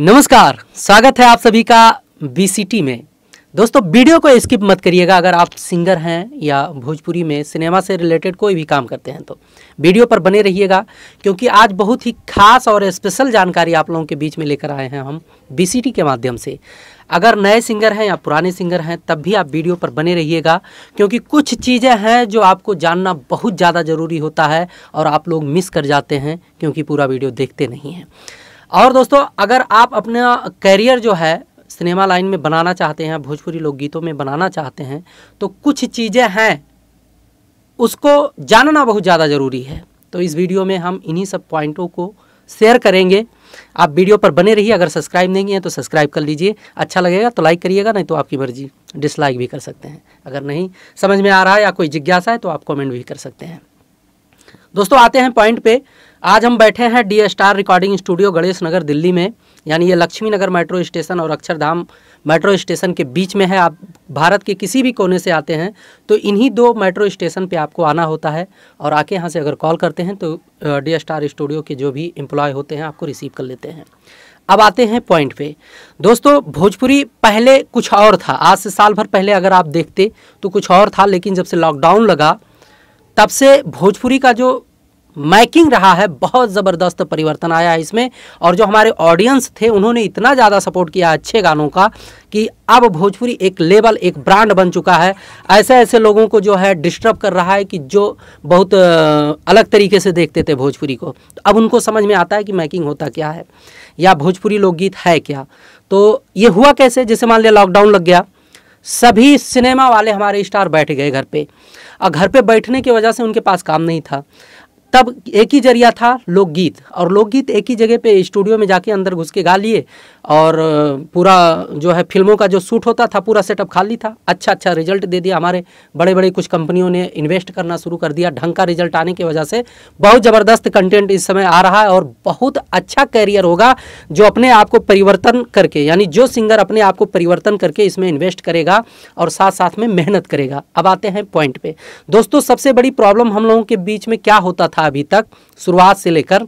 नमस्कार स्वागत है आप सभी का बी में दोस्तों वीडियो को स्किप मत करिएगा अगर आप सिंगर हैं या भोजपुरी में सिनेमा से रिलेटेड कोई भी काम करते हैं तो वीडियो पर बने रहिएगा क्योंकि आज बहुत ही खास और स्पेशल जानकारी आप लोगों के बीच में लेकर आए हैं हम बी के माध्यम से अगर नए सिंगर हैं या पुराने सिंगर हैं तब भी आप वीडियो पर बने रहिएगा क्योंकि कुछ चीज़ें हैं जो आपको जानना बहुत ज़्यादा ज़रूरी होता है और आप लोग मिस कर जाते हैं क्योंकि पूरा वीडियो देखते नहीं हैं और दोस्तों अगर आप अपना करियर जो है सिनेमा लाइन में बनाना चाहते हैं भोजपुरी लोकगीतों में बनाना चाहते हैं तो कुछ चीज़ें हैं उसको जानना बहुत ज़्यादा ज़रूरी है तो इस वीडियो में हम इन्हीं सब पॉइंटों को शेयर करेंगे आप वीडियो पर बने रहिए अगर सब्सक्राइब नहीं है तो सब्सक्राइब कर लीजिए अच्छा लगेगा तो लाइक करिएगा नहीं तो आपकी मर्जी डिसलाइक भी कर सकते हैं अगर नहीं समझ में आ रहा है या कोई जिज्ञासा है तो आप कमेंट भी कर सकते हैं दोस्तों आते हैं पॉइंट पे आज हम बैठे हैं D star recording studio Ganesh Nagar Delhi में यानी ये लक्ष्मी नगर मेट्रो स्टेशन और अक्षरधाम मेट्रो स्टेशन के बीच में है आप भारत के किसी भी कोने से आते हैं तो इन्हीं दो मेट्रो स्टेशन पे आपको आना होता है और आके यहाँ से अगर कॉल करते हैं तो डी स्टार स्टूडियो के जो भी एम्प्लॉय होते हैं आपको रिसीव कर लेते हैं अब आते हैं पॉइंट पे दोस्तों भोजपुरी पहले कुछ और था आज से साल भर पहले अगर आप देखते तो कुछ और था लेकिन जब से लॉकडाउन लगा तब से भोजपुरी का जो मैकिंग रहा है बहुत ज़बरदस्त परिवर्तन आया है इसमें और जो हमारे ऑडियंस थे उन्होंने इतना ज़्यादा सपोर्ट किया अच्छे गानों का कि अब भोजपुरी एक लेवल एक ब्रांड बन चुका है ऐसे ऐसे लोगों को जो है डिस्टर्ब कर रहा है कि जो बहुत अलग तरीके से देखते थे भोजपुरी को तो अब उनको समझ में आता है कि मैकिंग होता क्या है या भोजपुरी लोकगीत है क्या तो ये हुआ कैसे जैसे मान लिया लॉकडाउन लग गया सभी सिनेमा वाले हमारे स्टार बैठ गए घर पे और घर पे बैठने की वजह से उनके पास काम नहीं था तब एक ही जरिया था लोकगीत और लोकगीत एक ही जगह पे स्टूडियो में जाके अंदर घुस के गा लिए और पूरा जो है फिल्मों का जो शूट होता था पूरा सेटअप खाली था अच्छा अच्छा रिजल्ट दे दिया हमारे बड़े बड़े कुछ कंपनियों ने इन्वेस्ट करना शुरू कर दिया ढंग का रिजल्ट आने की वजह से बहुत ज़बरदस्त कंटेंट इस समय आ रहा है और बहुत अच्छा कैरियर होगा जो अपने आप को परिवर्तन करके यानी जो सिंगर अपने आप को परिवर्तन करके इसमें इन्वेस्ट करेगा और साथ साथ में मेहनत करेगा अब आते हैं पॉइंट पर दोस्तों सबसे बड़ी प्रॉब्लम हम लोगों के बीच में क्या होता था अभी तक शुरुआत से लेकर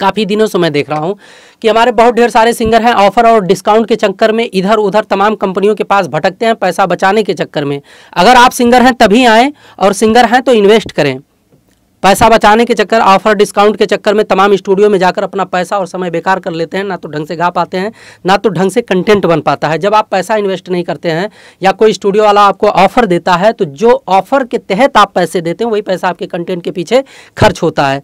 काफ़ी दिनों से मैं देख रहा हूँ कि हमारे बहुत ढेर सारे सिंगर हैं ऑफर और डिस्काउंट के चक्कर में इधर उधर तमाम कंपनियों के पास भटकते हैं पैसा बचाने के चक्कर में अगर आप सिंगर हैं तभी आएँ और सिंगर हैं तो इन्वेस्ट करें पैसा बचाने के चक्कर ऑफर डिस्काउंट के चक्कर में तमाम स्टूडियो में जाकर अपना पैसा और समय बेकार कर लेते हैं ना तो ढंग से गा पाते हैं ना तो ढंग से कंटेंट बन पाता है जब आप पैसा इन्वेस्ट नहीं करते हैं या कोई स्टूडियो वाला आपको ऑफर देता है तो जो ऑफर के तहत आप पैसे देते हैं वही पैसा आपके कंटेंट के पीछे खर्च होता है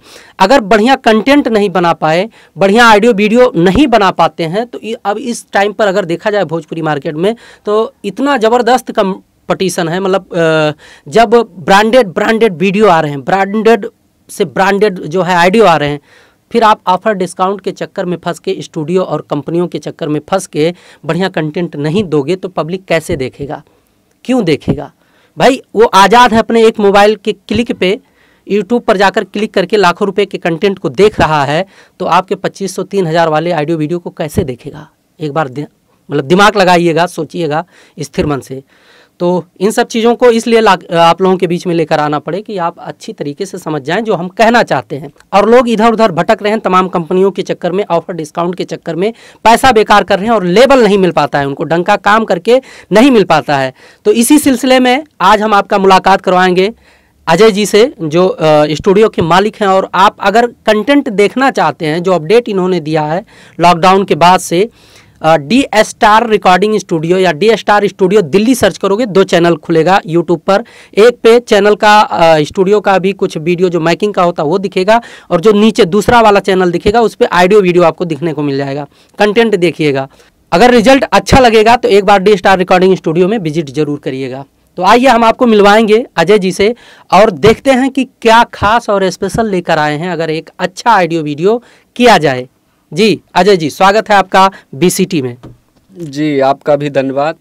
अगर बढ़िया कंटेंट नहीं बना पाए बढ़िया ऑडियो वीडियो नहीं बना पाते हैं तो अब इस टाइम पर अगर देखा जाए भोजपुरी मार्केट में तो इतना ज़बरदस्त कम पटिशन है मतलब जब ब्रांडेड ब्रांडेड वीडियो आ रहे हैं ब्रांडेड से ब्रांडेड जो है आइडियो आ रहे हैं फिर आप ऑफर डिस्काउंट के चक्कर में फंस के स्टूडियो और कंपनियों के चक्कर में फंस के बढ़िया कंटेंट नहीं दोगे तो पब्लिक कैसे देखेगा क्यों देखेगा भाई वो आज़ाद है अपने एक मोबाइल के क्लिक पे यूट्यूब पर जाकर क्लिक करके लाखों रुपए के कंटेंट को देख रहा है तो आपके पच्चीस सौ तीन हजार वाले आइडियो वीडियो को कैसे देखेगा एक बार मतलब दिमाग लगाइएगा सोचिएगा स्थिर मन से तो इन सब चीज़ों को इसलिए आप लोगों के बीच में लेकर आना पड़े कि आप अच्छी तरीके से समझ जाएं जो हम कहना चाहते हैं और लोग इधर उधर भटक रहे हैं तमाम कंपनियों के चक्कर में ऑफर डिस्काउंट के चक्कर में पैसा बेकार कर रहे हैं और लेबल नहीं मिल पाता है उनको ढंग का काम करके नहीं मिल पाता है तो इसी सिलसिले में आज हम आपका मुलाकात करवाएंगे अजय जी से जो स्टूडियो के मालिक हैं और आप अगर कंटेंट देखना चाहते हैं जो अपडेट इन्होंने दिया है लॉकडाउन के बाद से डी स्टार रिकॉर्डिंग स्टूडियो या D star studio Delhi search करोगे दो चैनल खुलेगा यूट्यूब पर एक पे चैनल का स्टूडियो का भी कुछ वीडियो जो मैकिंग का होता है वो दिखेगा और जो नीचे दूसरा वाला चैनल दिखेगा उस पर ऑडियो वीडियो आपको दिखने को मिल जाएगा कंटेंट देखिएगा अगर रिजल्ट अच्छा लगेगा तो एक बार डी स्टार रिकॉर्डिंग स्टूडियो में विजिट जरूर करिएगा तो आइए हम आपको मिलवाएंगे अजय जी से और देखते हैं कि क्या खास और स्पेशल लेकर आए हैं अगर एक अच्छा ऑडियो वीडियो किया जाए जी अजय जी स्वागत है आपका बीसीटी में जी आपका भी धन्यवाद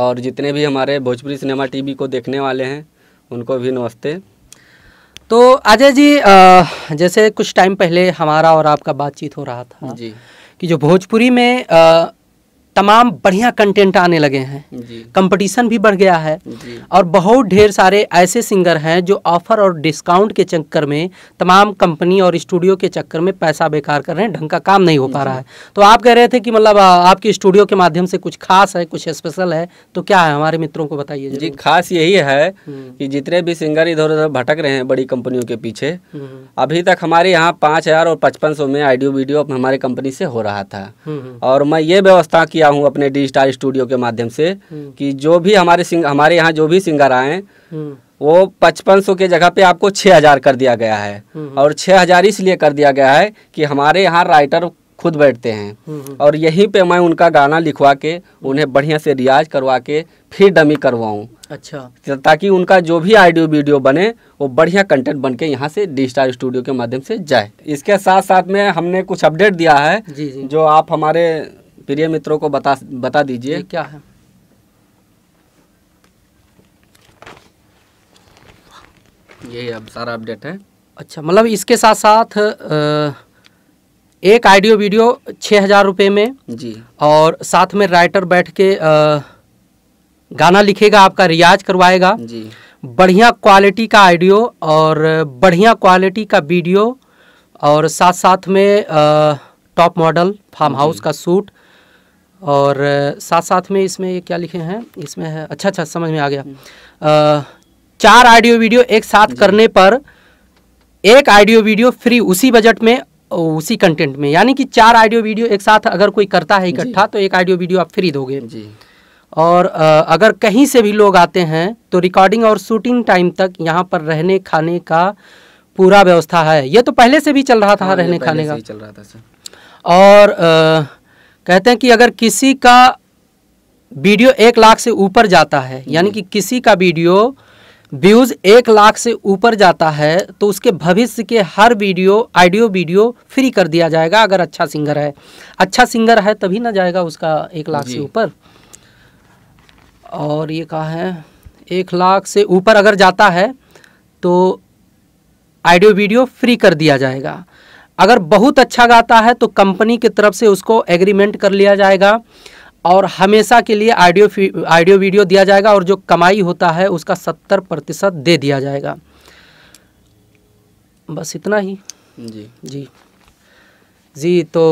और जितने भी हमारे भोजपुरी सिनेमा टीवी को देखने वाले हैं उनको भी नमस्ते तो अजय जी आ, जैसे कुछ टाइम पहले हमारा और आपका बातचीत हो रहा था जी कि जो भोजपुरी में आ, तमाम बढ़िया कंटेंट आने लगे हैं कंपटीशन भी बढ़ गया है और बहुत ढेर सारे ऐसे सिंगर हैं जो ऑफर और डिस्काउंट के चक्कर में तमाम कंपनी और स्टूडियो के चक्कर में पैसा बेकार कर रहे हैं ढंग का काम नहीं हो पा रहा है तो आप कह रहे थे कि मतलब आपके स्टूडियो के माध्यम से कुछ खास है कुछ स्पेशल है तो क्या है हमारे मित्रों को बताइए जी खास यही है हम्म। कि जितने भी सिंगर इधर उधर भटक रहे हैं बड़ी कंपनियों के पीछे हम्म। अभी तक हमारे यहाँ पाँच और पचपन में ऑडियो वीडियो हमारे कंपनी से हो रहा था हम्म, और मैं ये व्यवस्था किया किया हूँ अपने डिजिटल स्टूडियो के माध्यम से हम्म। कि जो भी हमारे सिंग हमारे यहाँ जो भी सिंगर आए हम्म। वो पचपन सौ के जगह पे आपको छः हज़ार कर दिया गया है हम्म। और छः हज़ार इसलिए कर दिया गया है कि हमारे यहाँ राइटर खुद बैठते हैं और यहीं पे मैं उनका गाना लिखवा के उन्हें बढ़िया से रियाज करवा के फिर डमी करवाऊँ अच्छा ताकि उनका जो भी आइडियो वीडियो बने वो बढ़िया कंटेंट बन के यहाँ से डिजिटल स्टूडियो के माध्यम से जाए इसके साथ साथ में हमने कुछ अपडेट दिया है जी जी। जो आप हमारे प्रिय मित्रों को बता बता दीजिए क्या है यही अब सारा अपडेट है अच्छा मतलब इसके साथ साथ एक आइडियो वीडियो छः हज़ार रुपये में जी और साथ में राइटर बैठ के गाना लिखेगा आपका रियाज करवाएगा जी बढ़िया क्वालिटी का आइडियो और बढ़िया क्वालिटी का वीडियो और साथ साथ में टॉप मॉडल फार्म हाउस का सूट और साथ साथ में इसमें क्या लिखे हैं इसमें है अच्छा अच्छा समझ में आ गया आ, हम्म। चार ऑडियो वीडियो एक साथ करने पर एक ऑडियो वीडियो फ्री उसी बजट में उसी कंटेंट में यानी कि चार ऑडियो वीडियो एक साथ अगर कोई करता है इकट्ठा तो एक ऑडियो वीडियो आप फ्री दोगे जी और आ, अगर कहीं से भी लोग आते हैं तो रिकॉर्डिंग और शूटिंग टाइम तक यहाँ पर रहने खाने का पूरा व्यवस्था है ये तो पहले से भी चल रहा था हाँ, रहने खाने का चल रहा था सर और आ, कहते हैं कि अगर किसी का वीडियो एक लाख से ऊपर जाता है हम्म। यानी कि किसी का वीडियो व्यूज़ एक लाख से ऊपर जाता है तो उसके भविष्य के हर वीडियो आइडियो वीडियो फ्री कर दिया जाएगा अगर अच्छा सिंगर है अच्छा सिंगर है तभी ना जाएगा उसका एक लाख से ऊपर और ये कहा है एक लाख से ऊपर अगर जाता है तो आइडियो वीडियो फ्री कर दिया जाएगा अगर बहुत अच्छा गाता है तो कंपनी की तरफ से उसको एग्रीमेंट कर लिया जाएगा और हमेशा के लिए आडियो आडियो वीडियो दिया जाएगा और जो कमाई होता है उसका सत्तर प्रतिशत दे दिया जाएगा बस इतना ही जी जी जी तो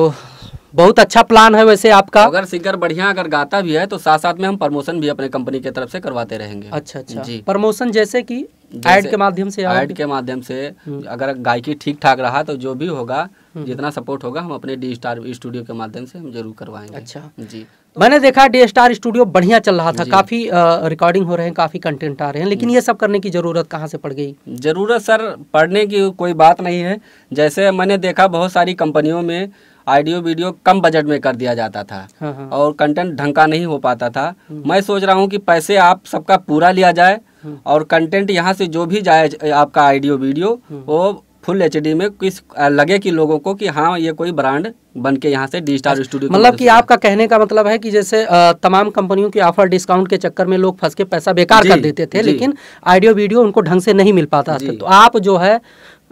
बहुत अच्छा प्लान है वैसे आपका अगर सिंगर बढ़िया अगर गाता भी है तो साथ साथ में हम प्रमोशन भी अपने कंपनी की तरफ से करवाते रहेंगे अच्छा अच्छा जी प्रमोशन जैसे कि ऐड के माध्यम से ऐड के माध्यम से हम्म। अगर गायकी ठीक ठाक रहा तो जो भी होगा हम्म। जितना सपोर्ट होगा हम अपने डी स्टार स्टूडियो के माध्यम से हम जरूर करवाएंगे अच्छा जी मैंने देखा डी स्टार स्टूडियो बढ़िया चल रहा था काफी रिकॉर्डिंग हो रहे हैं काफी कंटेंट आ रहे हैं लेकिन हम्म। ये सब करने की जरूरत कहाँ से पड़ गई जरूरत सर पढ़ने की कोई बात नहीं है जैसे मैंने देखा बहुत सारी कंपनियों में ऑडियो वीडियो कम बजट में कर दिया जाता था हाँ, हाँ। और कंटेंट ढंग का नहीं हो पाता था मैं सोच रहा हूँ कि पैसे आप सबका पूरा लिया जाए और कंटेंट यहाँ से जो भी जाए आपका आइडियो वीडियो हम्म। वो फुल एच में किस लगे कि लोगों को कि हाँ ये कोई ब्रांड बन के यहाँ से डिजिटल स्टूडियो अच्छा, मतलब कि आपका कहने का मतलब है कि जैसे तमाम कंपनियों की ऑफर डिस्काउंट के चक्कर में लोग फंस के पैसा बेकार कर देते थे लेकिन आइडियो वीडियो उनको ढंग से नहीं मिल पाता तो आप जो है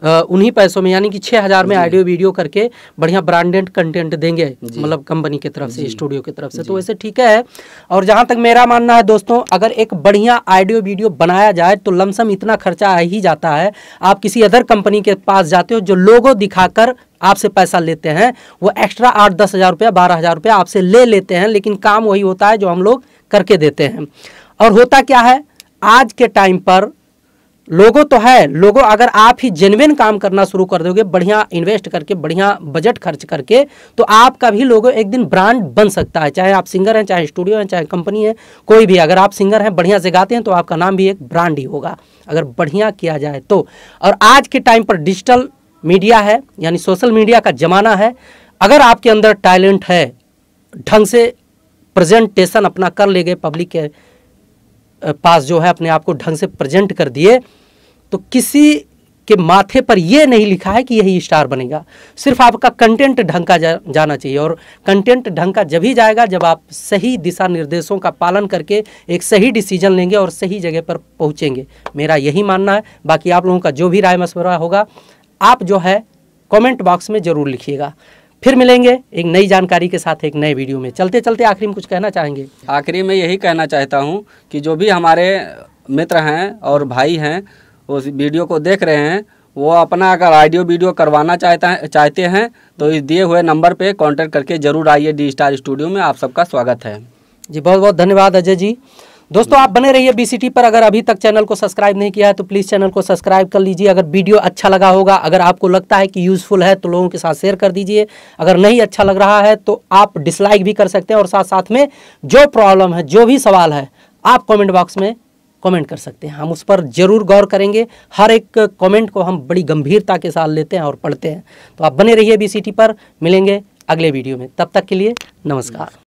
उन्हीं पैसों में यानी कि छः हज़ार में ऑडियो वीडियो करके बढ़िया ब्रांडेड कंटेंट देंगे मतलब कंपनी की तरफ से स्टूडियो की तरफ से तो वैसे ठीक है और जहाँ तक मेरा मानना है दोस्तों अगर एक बढ़िया ऑडियो वीडियो बनाया जाए तो लमसम इतना खर्चा आ ही जाता है आप किसी अदर कंपनी के पास जाते हो जो लोगो दिखाकर आपसे पैसा लेते हैं वो एक्स्ट्रा आठ दस हज़ार रुपया बारह हज़ार रुपया आपसे ले लेते हैं लेकिन काम वही होता है जो हम लोग करके देते हैं और होता क्या है आज के टाइम पर लोगो तो है लोगो अगर आप ही जेनविन काम करना शुरू कर दोगे बढ़िया इन्वेस्ट करके बढ़िया बजट खर्च करके तो आपका भी लोगो एक दिन ब्रांड बन सकता है चाहे आप सिंगर हैं चाहे स्टूडियो हैं चाहे कंपनी है कोई भी अगर आप सिंगर हैं बढ़िया से गाते हैं तो आपका नाम भी एक ब्रांड ही होगा अगर बढ़िया किया जाए तो और आज के टाइम पर डिजिटल मीडिया है यानी सोशल मीडिया का ज़माना है अगर आपके अंदर टैलेंट है ढंग से प्रजेंटेशन अपना कर ले पब्लिक के पास जो है अपने आप को ढंग से प्रेजेंट कर दिए तो किसी के माथे पर यह नहीं लिखा है कि यही स्टार बनेगा सिर्फ आपका कंटेंट ढंग का जा, जाना चाहिए और कंटेंट ढंग का जब ही जाएगा जब आप सही दिशा निर्देशों का पालन करके एक सही डिसीजन लेंगे और सही जगह पर पहुंचेंगे मेरा यही मानना है बाकी आप लोगों का जो भी राय मशवरा होगा आप जो है कमेंट बॉक्स में ज़रूर लिखिएगा फिर मिलेंगे एक नई जानकारी के साथ एक नए वीडियो में चलते चलते आखिरी में कुछ कहना चाहेंगे आखिरी में यही कहना चाहता हूँ कि जो भी हमारे मित्र हैं और भाई हैं उस वीडियो को देख रहे हैं वो अपना अगर ऑडियो वीडियो करवाना चाहता है चाहते हैं तो इस दिए हुए नंबर पे कांटेक्ट करके जरूर आइए डी स्टार स्टूडियो में आप सबका स्वागत है जी बहुत बहुत धन्यवाद अजय जी दोस्तों आप बने रहिए बीसीटी पर अगर अभी तक चैनल को सब्सक्राइब नहीं किया है तो प्लीज़ चैनल को सब्सक्राइब कर लीजिए अगर वीडियो अच्छा लगा होगा अगर आपको लगता है कि यूज़फुल है तो लोगों के साथ शेयर कर दीजिए अगर नहीं अच्छा लग रहा है तो आप डिसलाइक भी कर सकते हैं और साथ साथ में जो प्रॉब्लम है जो भी सवाल है आप कॉमेंट बॉक्स में कमेंट कर सकते हैं हम उस पर जरूर गौर करेंगे हर एक कमेंट को हम बड़ी गंभीरता के साथ लेते हैं और पढ़ते हैं तो आप बने रहिए बीसीटी पर मिलेंगे अगले वीडियो में तब तक के लिए नमस्कार